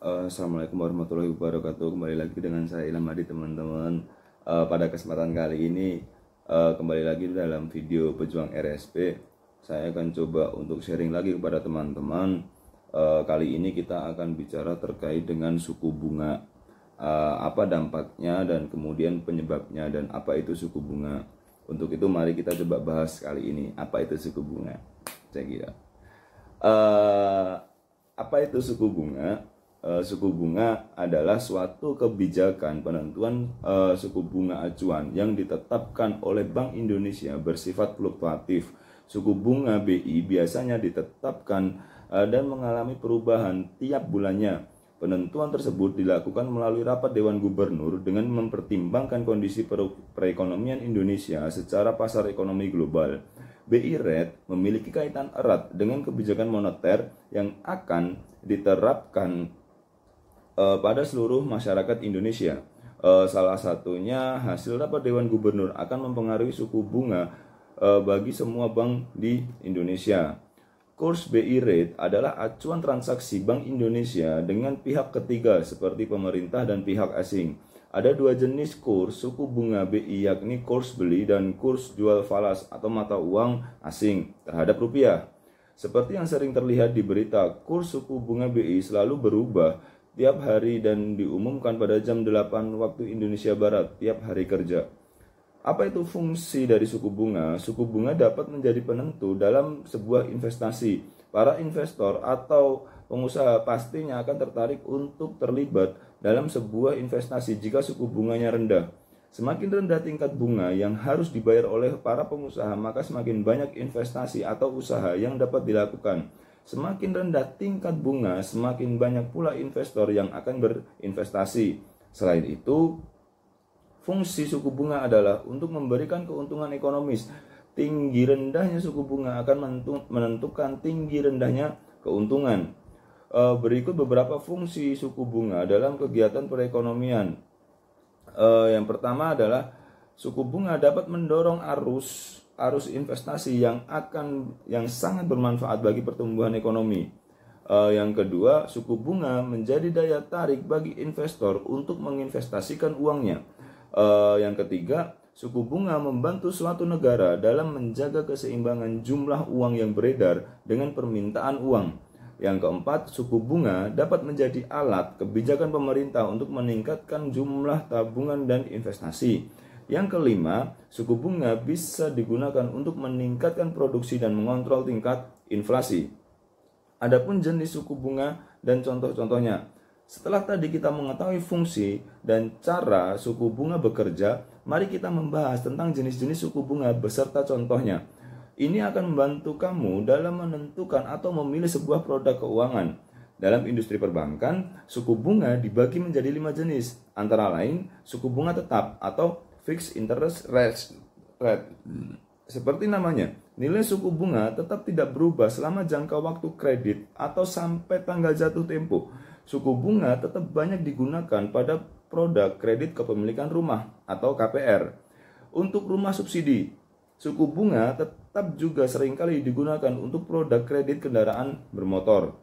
Eh, Assalamualaikum warahmatullahi wabarakatuh. Kembali lagi dengan saya Ilham Hadi teman-teman. Uh, pada kesempatan kali ini uh, kembali lagi dalam video pejuang RSP. Saya akan coba untuk sharing lagi kepada teman-teman. Uh, kali ini kita akan bicara terkait dengan suku bunga. Uh, apa dampaknya dan kemudian penyebabnya dan apa itu suku bunga. Untuk itu mari kita coba bahas kali ini apa itu suku bunga. Saya kira. Uh, apa itu suku bunga? uh, suku bunga adalah suatu kebijakan penentuan uh, suku bunga acuan yang ditetapkan oleh Bank Indonesia bersifat fluktuatif. Suku bunga BI biasanya ditetapkan uh, dan mengalami perubahan tiap bulannya. Penentuan tersebut dilakukan melalui rapat Dewan Gubernur dengan mempertimbangkan kondisi perekonomian Indonesia secara pasar ekonomi global. BI Rate memiliki kaitan erat dengan kebijakan moneter yang akan diterapkan uh, pada seluruh masyarakat Indonesia. Uh, salah satunya hasil rapat Dewan Gubernur akan mempengaruhi suku bunga uh, bagi semua bank di Indonesia. Kurs BI rate adalah acuan transaksi Bank Indonesia dengan pihak ketiga seperti pemerintah dan pihak asing. Ada dua jenis kurs suku bunga BI yakni kurs beli dan kurs jual falas atau mata uang asing terhadap rupiah. Seperti yang sering terlihat di berita, kurs suku bunga BI selalu berubah tiap hari dan diumumkan pada jam 8 waktu Indonesia Barat tiap hari kerja. Apa itu fungsi dari suku bunga? Suku bunga dapat menjadi penentu dalam sebuah investasi. Para investor atau pengusaha pastinya akan tertarik untuk terlibat dalam sebuah investasi jika suku bunganya rendah. Semakin rendah tingkat bunga yang harus dibayar oleh para pengusaha, maka semakin banyak investasi atau usaha yang dapat dilakukan. Semakin rendah tingkat bunga, semakin banyak pula investor yang akan berinvestasi. Selain itu, fungsi suku bunga adalah untuk memberikan keuntungan ekonomis. Tinggi rendahnya suku bunga akan menentukan tinggi rendahnya keuntungan. E, berikut beberapa fungsi suku bunga dalam kegiatan perekonomian. E, yang pertama adalah suku bunga dapat mendorong arus arus investasi yang akan yang sangat bermanfaat bagi pertumbuhan ekonomi. Eh, yang kedua, suku bunga menjadi daya tarik bagi investor untuk menginvestasikan uangnya. Eh, yang ketiga, suku bunga membantu suatu negara dalam menjaga keseimbangan jumlah uang yang beredar dengan permintaan uang. Yang keempat, suku bunga dapat menjadi alat kebijakan pemerintah untuk meningkatkan jumlah tabungan dan investasi. Yang kelima, suku bunga bisa digunakan untuk meningkatkan produksi dan mengontrol tingkat inflasi. Adapun jenis suku bunga dan contoh-contohnya. Setelah tadi kita mengetahui fungsi dan cara suku bunga bekerja, mari kita membahas tentang jenis-jenis suku bunga beserta contohnya. Ini akan membantu kamu dalam menentukan atau memilih sebuah produk keuangan. Dalam industri perbankan, suku bunga dibagi menjadi lima jenis, antara lain suku bunga tetap atau fixed interest rate. Seperti namanya, nilai suku bunga tetap tidak berubah selama jangka waktu kredit atau sampai tanggal jatuh tempo. Suku bunga tetap banyak digunakan pada produk kredit kepemilikan rumah atau KPR. Untuk rumah subsidi, suku bunga tetap juga seringkali digunakan untuk produk kredit kendaraan bermotor.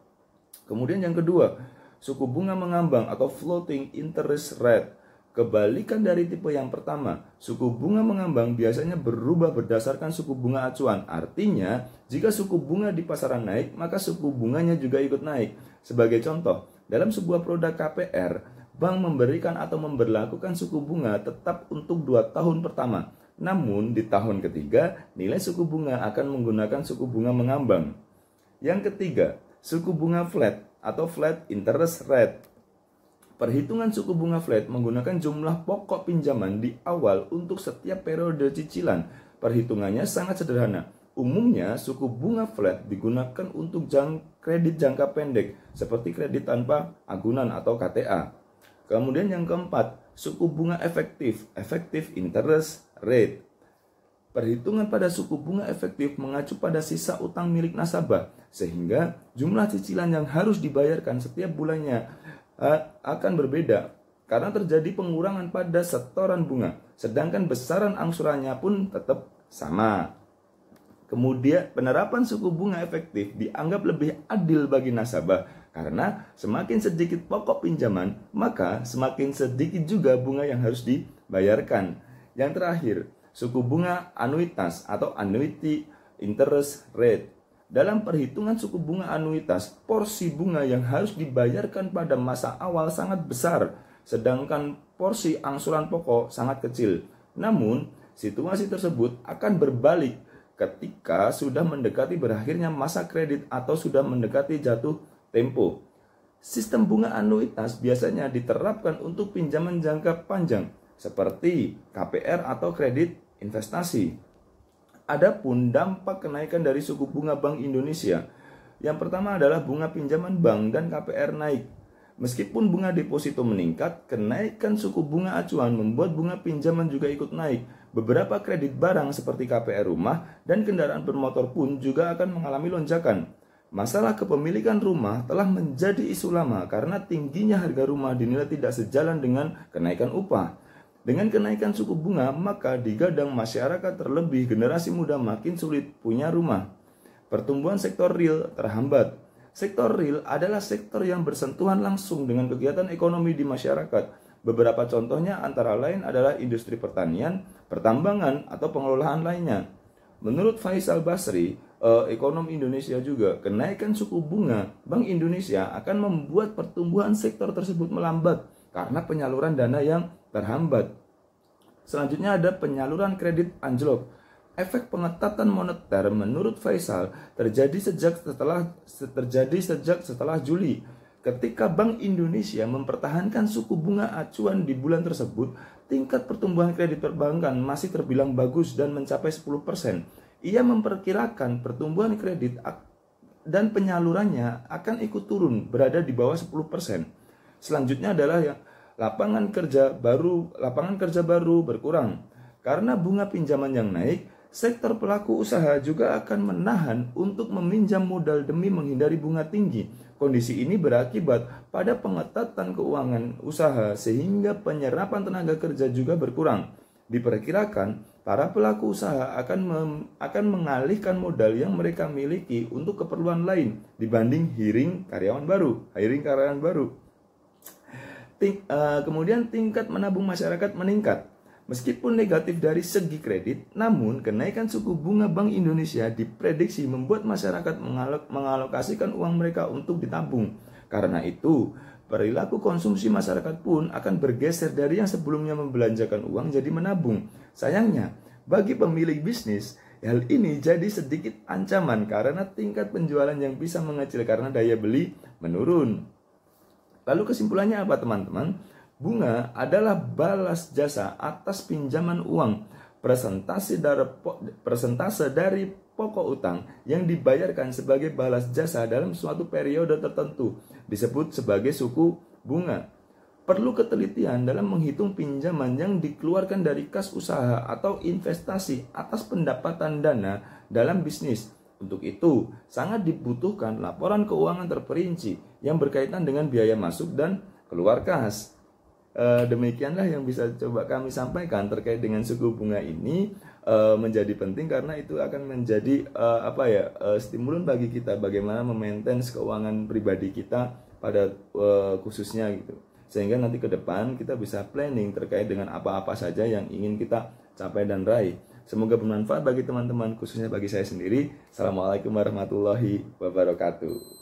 Kemudian yang kedua, suku bunga mengambang atau floating interest rate Kebalikan dari tipe yang pertama, suku bunga mengambang biasanya berubah berdasarkan suku bunga acuan. Artinya, jika suku bunga di pasaran naik, maka suku bunganya juga ikut naik. Sebagai contoh, dalam sebuah produk KPR, bank memberikan atau memberlakukan suku bunga tetap untuk 2 tahun pertama. Namun, di tahun ketiga, nilai suku bunga akan menggunakan suku bunga mengambang. Yang ketiga, suku bunga flat atau flat interest rate Perhitungan suku bunga flat menggunakan jumlah pokok pinjaman di awal untuk setiap periode cicilan. Perhitungannya sangat sederhana. Umumnya, suku bunga flat digunakan untuk jang kredit jangka pendek, seperti kredit tanpa agunan atau KTA. Kemudian yang keempat, suku bunga efektif, effective interest rate. Perhitungan pada suku bunga efektif mengacu pada sisa utang milik nasabah, sehingga jumlah cicilan yang harus dibayarkan setiap bulannya Eh, akan berbeda karena terjadi pengurangan pada setoran bunga, sedangkan besaran angsurannya pun tetap sama. Kemudian penerapan suku bunga efektif dianggap lebih adil bagi nasabah karena semakin sedikit pokok pinjaman, maka semakin sedikit juga bunga yang harus dibayarkan. Yang terakhir, suku bunga anuitas atau annuity interest rate dalam perhitungan suku bunga anuitas, porsi bunga yang harus dibayarkan pada masa awal sangat besar, sedangkan porsi angsuran pokok sangat kecil. Namun, situasi tersebut akan berbalik ketika sudah mendekati berakhirnya masa kredit atau sudah mendekati jatuh tempo. Sistem bunga anuitas biasanya diterapkan untuk pinjaman jangka panjang seperti KPR atau kredit investasi. Adapun dampak kenaikan dari suku bunga Bank Indonesia, yang pertama adalah bunga pinjaman bank dan KPR naik. Meskipun bunga deposito meningkat, kenaikan suku bunga acuan membuat bunga pinjaman juga ikut naik. Beberapa kredit barang seperti KPR rumah dan kendaraan bermotor pun juga akan mengalami lonjakan. Masalah kepemilikan rumah telah menjadi isu lama karena tingginya harga rumah dinilai tidak sejalan dengan kenaikan upah. Dengan kenaikan suku bunga, maka digadang masyarakat terlebih generasi muda makin sulit punya rumah. Pertumbuhan sektor real terhambat. Sektor real adalah sektor yang bersentuhan langsung dengan kegiatan ekonomi di masyarakat. Beberapa contohnya antara lain adalah industri pertanian, pertambangan, atau pengelolaan lainnya. Menurut Faisal Basri, eh, ekonom Indonesia juga, kenaikan suku bunga Bank Indonesia akan membuat pertumbuhan sektor tersebut melambat karena penyaluran dana yang terhambat. Selanjutnya ada penyaluran kredit anjlok. Efek pengetatan moneter menurut Faisal terjadi sejak setelah terjadi sejak setelah Juli. Ketika Bank Indonesia mempertahankan suku bunga acuan di bulan tersebut, tingkat pertumbuhan kredit perbankan masih terbilang bagus dan mencapai 10%. Ia memperkirakan pertumbuhan kredit dan penyalurannya akan ikut turun, berada di bawah 10%. Selanjutnya adalah yang lapangan kerja baru lapangan kerja baru berkurang. Karena bunga pinjaman yang naik, sektor pelaku usaha juga akan menahan untuk meminjam modal demi menghindari bunga tinggi. Kondisi ini berakibat pada pengetatan keuangan usaha sehingga penyerapan tenaga kerja juga berkurang. Diperkirakan, para pelaku usaha akan mem, akan mengalihkan modal yang mereka miliki untuk keperluan lain dibanding hiring karyawan baru, hiring karyawan baru. Ting, uh, kemudian tingkat menabung masyarakat meningkat. Meskipun negatif dari segi kredit, namun kenaikan suku bunga Bank Indonesia diprediksi membuat masyarakat mengalok mengalokasikan uang mereka untuk ditabung. Karena itu, perilaku konsumsi masyarakat pun akan bergeser dari yang sebelumnya membelanjakan uang jadi menabung. Sayangnya, bagi pemilik bisnis, hal ini jadi sedikit ancaman karena tingkat penjualan yang bisa mengecil karena daya beli menurun. Lalu kesimpulannya apa teman-teman? Bunga adalah balas jasa atas pinjaman uang, presentasi dari presentase dari pokok utang yang dibayarkan sebagai balas jasa dalam suatu periode tertentu disebut sebagai suku bunga. Perlu ketelitian dalam menghitung pinjaman yang dikeluarkan dari kas usaha atau investasi atas pendapatan dana dalam bisnis untuk itu, sangat dibutuhkan laporan keuangan terperinci yang berkaitan dengan biaya masuk dan keluar kas. E, demikianlah yang bisa coba kami sampaikan terkait dengan suku bunga ini e, menjadi penting karena itu akan menjadi e, apa ya e, bagi kita bagaimana memaintain keuangan pribadi kita pada e, khususnya gitu. Sehingga nanti ke depan kita bisa planning terkait dengan apa-apa saja yang ingin kita capai dan raih Semoga bermanfaat bagi teman-teman, khususnya bagi saya sendiri. Assalamualaikum warahmatullahi wabarakatuh.